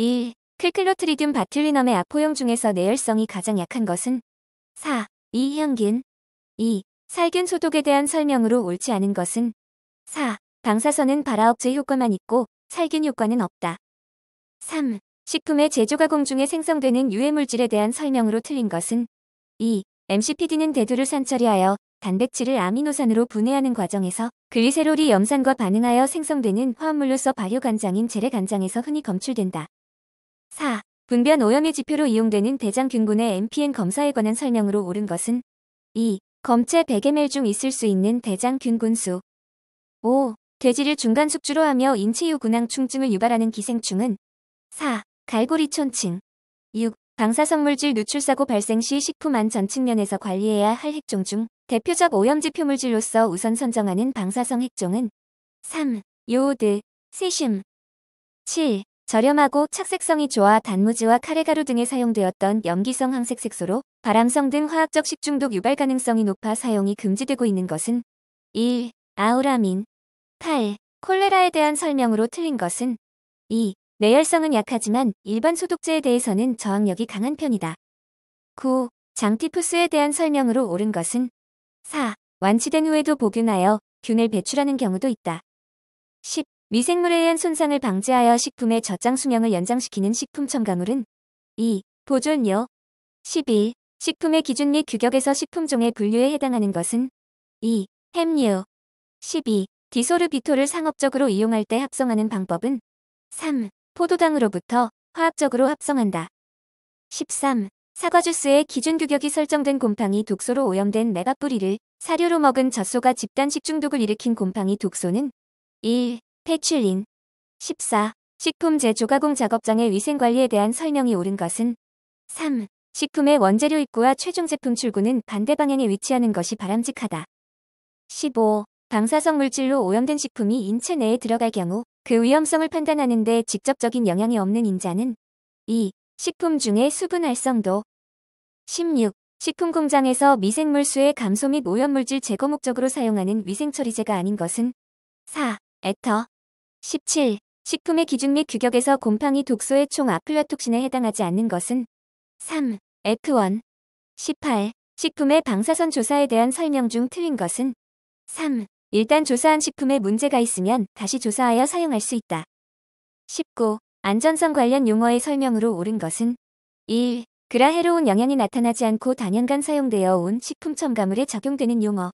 1. 클클로트리듐 바틀리넘의 아포형 중에서 내열성이 가장 약한 것은 4. 이형균 2. 살균 소독에 대한 설명으로 옳지 않은 것은 4. 방사선은 발화업체 효과만 있고 살균 효과는 없다. 3. 식품의 제조 가공 중에 생성되는 유해 물질에 대한 설명으로 틀린 것은 2. MCPD는 대두를 산처리하여 단백질을 아미노산으로 분해하는 과정에서 글리세롤이 염산과 반응하여 생성되는 화합물로서 발효 간장인 재래 간장에서 흔히 검출된다. 4. 분변 오염의 지표로 이용되는 대장균군의 MPN 검사에 관한 설명으로 옳은 것은 2. 검체 100ml 중 있을 수 있는 대장균군 수 5. 돼지를 중간 숙주로 하며 인체유 군항충증을 유발하는 기생충은 4. 갈고리촌층 6. 방사성물질 누출사고 발생 시 식품 안전 측면에서 관리해야 할 핵종 중 대표적 오염지표 물질로서 우선 선정하는 방사성 핵종은 3. 요오드, 세슘 7. 저렴하고 착색성이 좋아 단무지와 카레가루 등에 사용되었던 염기성 항색 색소로 바람성 등 화학적 식중독 유발 가능성이 높아 사용이 금지되고 있는 것은 1. 아우라민 8. 콜레라에 대한 설명으로 틀린 것은 2. 내열성은 약하지만 일반 소독제에 대해서는 저항력이 강한 편이다. 9. 장티푸스에 대한 설명으로 옳은 것은 4. 완치된 후에도 복균하여 균을 배출하는 경우도 있다. 10. 미생물에 의한 손상을 방지하여 식품의 저장 수명을 연장시키는 식품 첨가물은 2. 보존료 11. 식품의 기준 및 규격에서 식품종의 분류에 해당하는 것은 2. 햄류 12. 디소르비토를 상업적으로 이용할 때 합성하는 방법은 3. 포도당으로부터 화학적으로 합성한다. 13. 사과 주스의 기준 규격이 설정된 곰팡이 독소로 오염된 메가 뿌리를 사료로 먹은 젖소가 집단 식중독을 일으킨 곰팡이 독소는 1. 페출린 14. 식품 제조 가공 작업장의 위생관리에 대한 설명이 옳은 것은 3. 식품의 원재료 입구와 최종 제품 출구는 반대 방향에 위치하는 것이 바람직하다. 15. 방사성 물질로 오염된 식품이 인체 내에 들어갈 경우 그 위험성을 판단하는 데 직접적인 영향이 없는 인자는 2. 식품 중의 수분 활성도 16. 식품 공장에서 미생물 수의 감소 및 오염물질 제거 목적으로 사용하는 위생처리제가 아닌 것은 4. 에터, 17. 식품의 기준 및 규격에서 곰팡이 독소의 총 아플라톡신에 해당하지 않는 것은 3. F1. 18. 식품의 방사선 조사에 대한 설명 중 틀린 것은 3. 일단 조사한 식품에 문제가 있으면 다시 조사하여 사용할 수 있다. 19. 안전성 관련 용어의 설명으로 옳은 것은 1. 그라해로운 영향이 나타나지 않고 단연간 사용되어 온 식품 첨가물에 적용되는 용어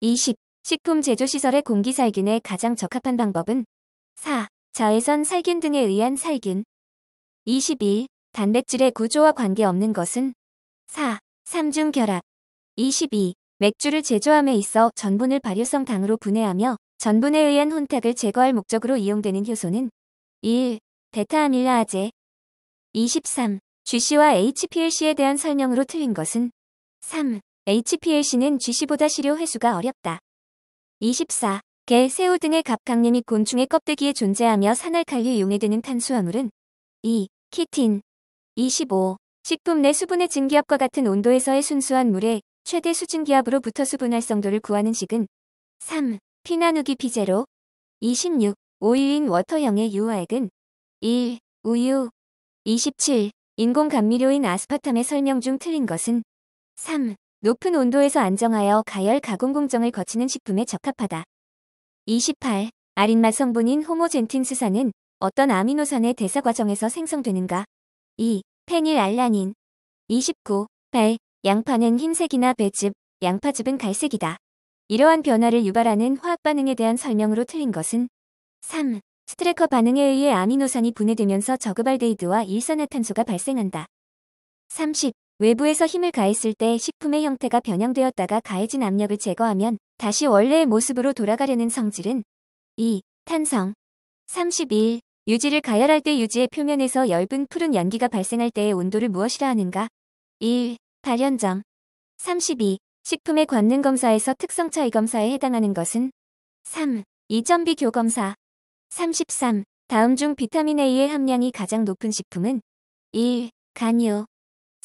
20. 식품 제조시설의 공기 살균에 가장 적합한 방법은 4. 자외선 살균 등에 의한 살균 22. 단백질의 구조와 관계없는 것은 4. 삼중 결합 22. 맥주를 제조함에 있어 전분을 발효성 당으로 분해하며 전분에 의한 혼탁을 제거할 목적으로 이용되는 효소는 1. 베타아밀라아제 23. GC와 HPLC에 대한 설명으로 틀린 것은 3. HPLC는 GC보다 시료 회수가 어렵다. 24. 개, 새우 등의 갑각류 및 곤충의 껍데기에 존재하며 산알칼류 용해되는 탄수화물은 2. 키틴 25. 식품 내 수분의 증기압과 같은 온도에서의 순수한 물에 최대 수증기압으로부터 수분활성도를 구하는 식은 3. 피나누기 피제로 26. 오일인 워터형의 유화액은 1. 우유 27. 인공 감미료인 아스파탐의 설명 중 틀린 것은 3. 높은 온도에서 안정하여 가열 가공 공정을 거치는 식품에 적합하다. 28. 아린마 성분인 호모젠틴스산은 어떤 아미노산의 대사 과정에서 생성되는가? 2. 페닐알라닌 29. 발, 양파는 흰색이나 배즙, 양파즙은 갈색이다. 이러한 변화를 유발하는 화학 반응에 대한 설명으로 틀린 것은 3. 스트레커 반응에 의해 아미노산이 분해되면서 저그발데이드와 일산화탄소가 발생한다. 30. 외부에서 힘을 가했을 때 식품의 형태가 변형되었다가 가해진 압력을 제거하면 다시 원래의 모습으로 돌아가려는 성질은 2. 탄성 31. 유지를 가열할 때 유지의 표면에서 엷은 푸른 연기가 발생할 때의 온도를 무엇이라 하는가? 1. 발현정 32. 식품의 관능 검사에서 특성 차이 검사에 해당하는 것은 3. 이점비 교검사 33. 다음 중 비타민 A의 함량이 가장 높은 식품은 1. 간유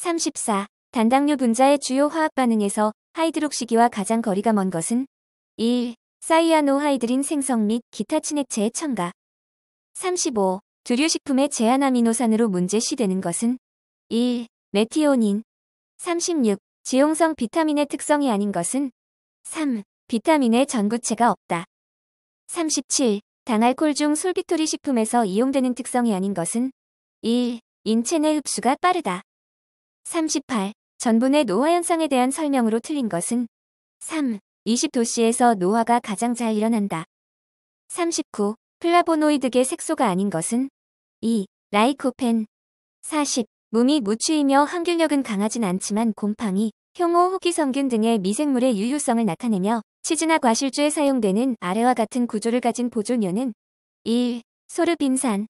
34. 단당류 분자의 주요 화학 반응에서 하이드록시기와 가장 거리가 먼 것은 1. 사이아노하이드린 생성 및 기타 친액체의 첨가 35. 두류식품의 제한아미노산으로 문제시되는 것은 1. 메티오닌 36. 지용성 비타민의 특성이 아닌 것은 3. 비타민의 전구체가 없다. 37. 당알콜 중 솔비토리 식품에서 이용되는 특성이 아닌 것은 1. 인체 내 흡수가 빠르다. 38. 전분의 노화 현상에 대한 설명으로 틀린 것은 3. 2 0도씨에서 노화가 가장 잘 일어난다. 39. 플라보노이드계 색소가 아닌 것은 2. 라이코펜 40. 몸이 무취이며 항균력은 강하진 않지만 곰팡이, 흉호, 호기성균 등의 미생물의 유효성을 나타내며 치즈나 과실주에 사용되는 아래와 같은 구조를 가진 보존료는 1. 소르빈산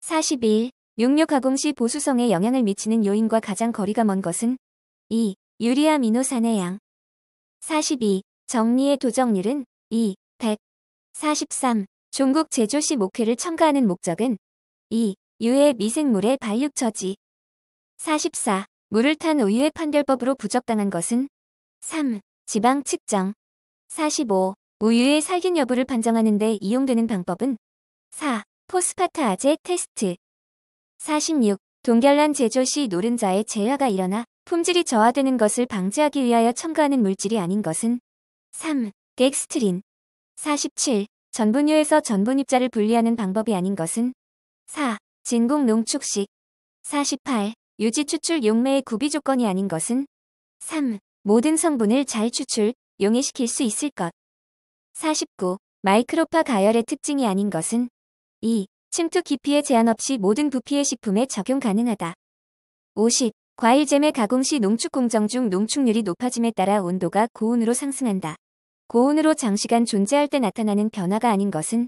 41. 육류가공 시 보수성에 영향을 미치는 요인과 가장 거리가 먼 것은 2. 유리아 미노산의 양 42. 정리의 도정률은 2. 100 43. 종국 제조시 목회를 첨가하는 목적은 2. 유해 미생물의 발육 처지 44. 물을 탄 우유의 판별법으로 부적당한 것은 3. 지방 측정 45. 우유의 살균 여부를 판정하는 데 이용되는 방법은 4. 포스파타아제 테스트 46. 동결란 제조 시 노른자의 재화가 일어나 품질이 저하되는 것을 방지하기 위하여 첨가하는 물질이 아닌 것은 3. 덱스트린 47. 전분유에서 전분입자를 분리하는 방법이 아닌 것은 4. 진공 농축식 48. 유지 추출 용매의 구비 조건이 아닌 것은 3. 모든 성분을 잘 추출, 용해시킬 수 있을 것 49. 마이크로파 가열의 특징이 아닌 것은 2. 침투 깊이에 제한 없이 모든 부피의 식품에 적용 가능하다. 50. 과일잼의 가공 시 농축 공정 중 농축률이 높아짐에 따라 온도가 고온으로 상승한다. 고온으로 장시간 존재할 때 나타나는 변화가 아닌 것은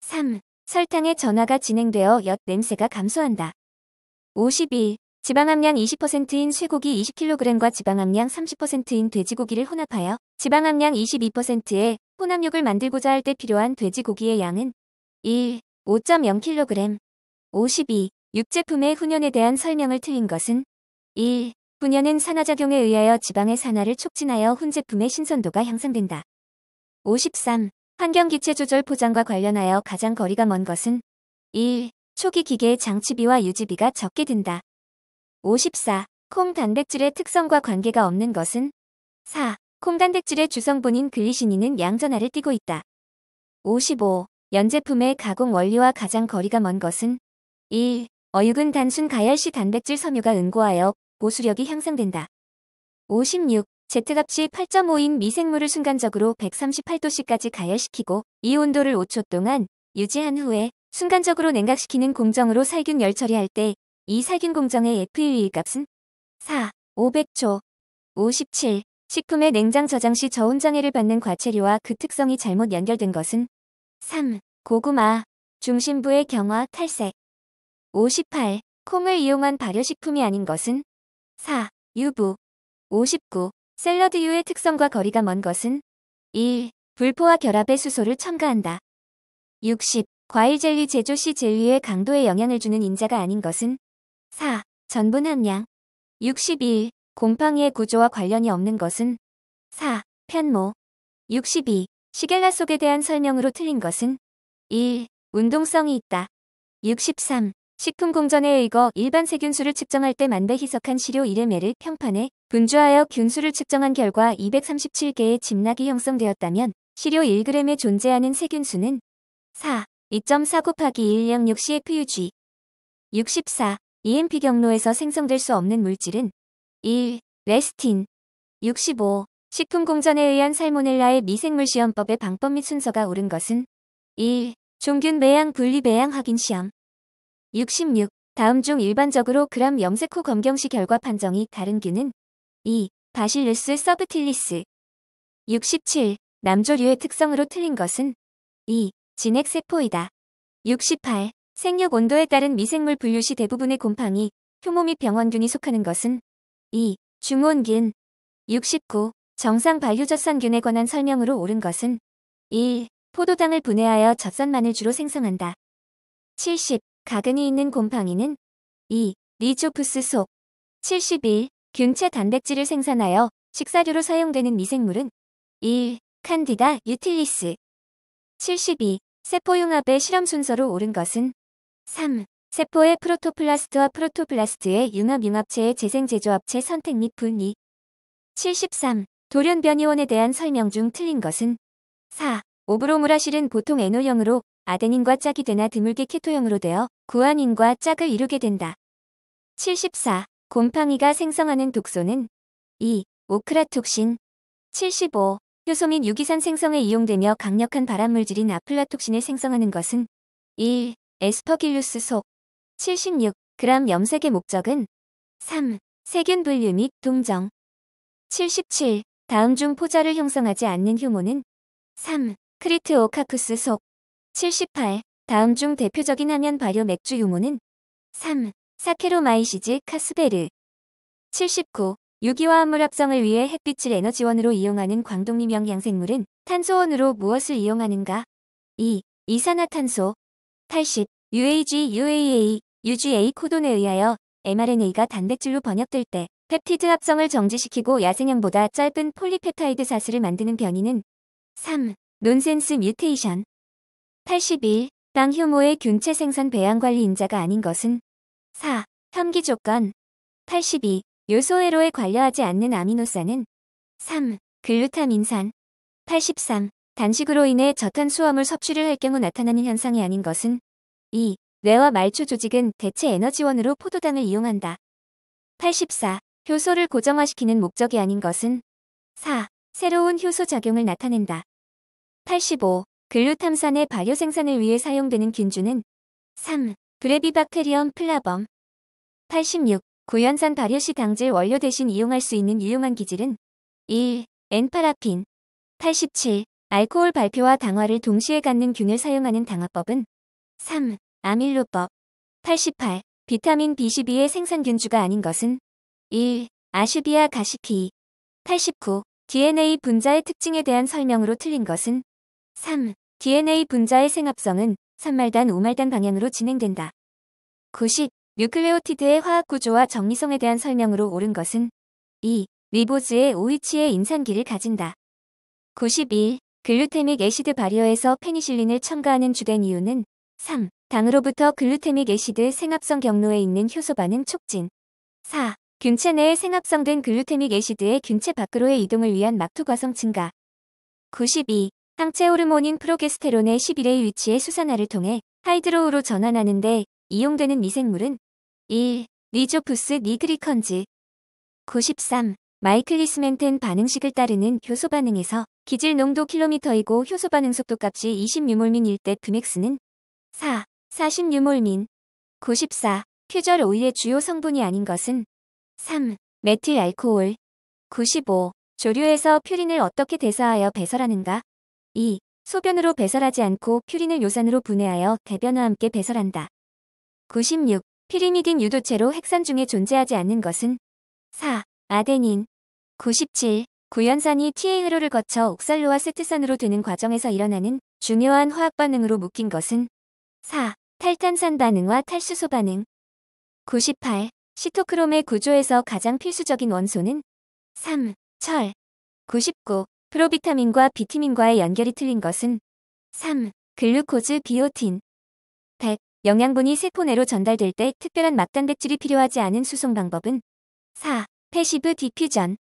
3. 설탕의 전화가 진행되어 엿 냄새가 감소한다. 52. 지방함량 20%인 쇠고기 20kg과 지방함량 30%인 돼지고기를 혼합하여 지방함량 22%의 혼합육을 만들고자 할 때 필요한 돼지고기의 양은 1. 5.0kg 52. 육제품의 훈연에 대한 설명을 틀린 것은 1. 훈연은 산화작용에 의하여 지방의 산화를 촉진하여 훈제품의 신선도가 향상된다. 53. 환경기체 조절 포장과 관련하여 가장 거리가 먼 것은 1. 초기 기계의 장치비와 유지비가 적게 든다. 54. 콩 단백질의 특성과 관계가 없는 것은 4. 콩 단백질의 주성분인 글리신이는 양전화를 띠고 있다. 55. 연제품의 가공 원리와 가장 거리가 먼 것은 1. 어육은 단순 가열시 단백질 섬유가 응고하여 보수력이 향상된다. 56. Z값이 8.5인 미생물을 순간적으로 138도씨까지 가열시키고 이 온도를 5초 동안 유지한 후에 순간적으로 냉각시키는 공정으로 살균 열 처리할 때 이 살균 공정의 FUE 값은 4. 500초 57. 식품의 냉장 저장 시 저온 장애를 받는 과체류와 그 특성이 잘못 연결된 것은 3. 고구마, 중심부의 경화, 탈색 58. 콩을 이용한 발효식품이 아닌 것은 4. 유부 59. 샐러드유의 특성과 거리가 먼 것은 1. 불포화 결합의 수소를 첨가한다. 60. 과일 젤리 제조 시 젤리의 강도에 영향을 주는 인자가 아닌 것은 4. 전분 함량 61. 곰팡이의 구조와 관련이 없는 것은 4. 편모 62. 시겔라 속에 대한 설명으로 틀린 것은 1. 운동성이 있다. 63. 식품공전에 의거 일반 세균수를 측정할 때 만배 희석한 시료 이름메를 평판에 분주하여 균수를 측정한 결과 237개의 집락이 형성되었다면 시료 1g에 존재하는 세균수는 4. 2.4 곱하기 1 0 6 CFUG 64. EMP 경로에서 생성될 수 없는 물질은 1. 레스틴 65. 식품공전에 의한 살모넬라의 미생물 시험법의 방법 및 순서가 옳은 것은 1. 종균 배양 분리 배양 확인 시험 66. 다음 중 일반적으로 그람 염색 후 검경 시 결과 판정이 다른 균은 2. 바실루스 서브틸리스 67. 남조류의 특성으로 틀린 것은 2. 진핵세포이다 68. 생육 온도에 따른 미생물 분류 시 대부분의 곰팡이, 효모 및 병원균이 속하는 것은 2. 중온균 69. 정상 발효젖산균에 관한 설명으로 옳은 것은 1. 포도당을 분해하여 젖산만을 주로 생성한다. 70. 가근이 있는 곰팡이는 2. 리조프스 속 71. 균체 단백질을 생산하여 식사료로 사용되는 미생물은 1. 칸디다 유틸리스 72. 세포융합의 실험 순서로 옳은 것은 3. 세포의 프로토플라스트와 프로토플라스트의 융합융합체의 재생제조합체 선택 및 분리 73. 돌연변이원에 대한 설명 중 틀린 것은 4. 오브로무라실은 보통 에노형으로 아데닌과 짝이 되나 드물게 케토형으로 되어 구아닌과 짝을 이루게 된다. 74. 곰팡이가 생성하는 독소는 2. 오크라톡신 75. 효소 및 유기산 생성에 이용되며 강력한 발암물질인 아플라톡신을 생성하는 것은 1. 에스퍼길루스 속 76. 그람 염색의 목적은 3. 세균 분류 및 동정 77. 다음 중 포자를 형성하지 않는 휴모는 3. 크리트 오카쿠스 속 78. 다음 중 대표적인 하면 발효 맥주 유모는 3. 사케로마이시즈 카스베르 79. 유기화합물 합성을 위해 햇빛을 에너지원으로 이용하는 광동리명 양생물은 탄소원으로 무엇을 이용하는가? 2. 이산화탄소 80. UAG, UAA, UGA 코돈에 의하여 mRNA가 단백질로 번역될 때 펩티드 합성을 정지시키고 야생형보다 짧은 폴리펩타이드 사슬을 만드는 변이는 3. 논센스 뮤테이션 81. 땅 효모의 균체 생산 배양 관리 인자가 아닌 것은 4. 혐기 조건 82. 요소회로에 관여하지 않는 아미노산은 3. 글루타민산 83. 단식으로 인해 저탄수화물 섭취를 할 경우 나타나는 현상이 아닌 것은 2. 뇌와 말초 조직은 대체 에너지원으로 포도당을 이용한다. 84. 효소를 고정화시키는 목적이 아닌 것은 4. 새로운 효소 작용을 나타낸다. 85. 글루탐산의 발효 생산을 위해 사용되는 균주는 3. 브레비박테리엄 플라범 86. 구연산 발효시 당질 원료 대신 이용할 수 있는 유용한 기질은 1. 엔파라핀 87. 알코올 발표와 당화를 동시에 갖는 균을 사용하는 당화법은 3. 아밀로법 88. 비타민 B12의 생산균주가 아닌 것은 1. 아슈비아 가시피 89. DNA 분자의 특징에 대한 설명으로 틀린 것은 3. DNA 분자의 생합성은 산말단 오말단 방향으로 진행된다. 90. 뉴클레오티드의 화학 구조와 정리성에 대한 설명으로 옳은 것은 2. 리보즈의 오이치의 인산기를 가진다. 91. 글루테믹 애시드 발효에서 페니실린을 첨가하는 주된 이유는 3. 당으로부터 글루테믹 애시드 생합성 경로에 있는 효소반응 촉진 4. 균체 내에 생합성된 글루테믹 애시드의 균체 밖으로의 이동을 위한 막투 과성 증가. 92. 항체 호르몬인 프로게스테론의 11의 위치의 수산화를 통해 하이드로우로 전환하는데 이용되는 미생물은 1. 리조푸스 니그리컨즈 93. 마이클리스멘텐 반응식을 따르는 효소 반응에서 기질 농도 킬로미터이고 효소 반응 속도 값이 20유몰민일 때 금액수는 4. 40유몰민 94. 퓨절 오일의 주요 성분이 아닌 것은 3. 메틸 알코올 95. 조류에서 퓨린을 어떻게 대사하여 배설하는가? 2. 소변으로 배설하지 않고 퓨린을 요산으로 분해하여 대변과 함께 배설한다. 96. 피리미딘 유도체로 핵산 중에 존재하지 않는 것은 4. 아데닌 97. 구연산이 TA 회로를 거쳐 옥살로와 세트산으로 되는 과정에서 일어나는 중요한 화학 반응으로 묶인 것은 4. 탈탄산 반응과 탈수소 반응 98. 시토크롬의 구조에서 가장 필수적인 원소는 3. 철 99. 프로비타민과 비타민과의 연결이 틀린 것은 3. 글루코즈 비오틴 100. 영양분이 세포 내로 전달될 때 특별한 막단백질이 필요하지 않은 수송 방법은 4. 패시브 디퓨전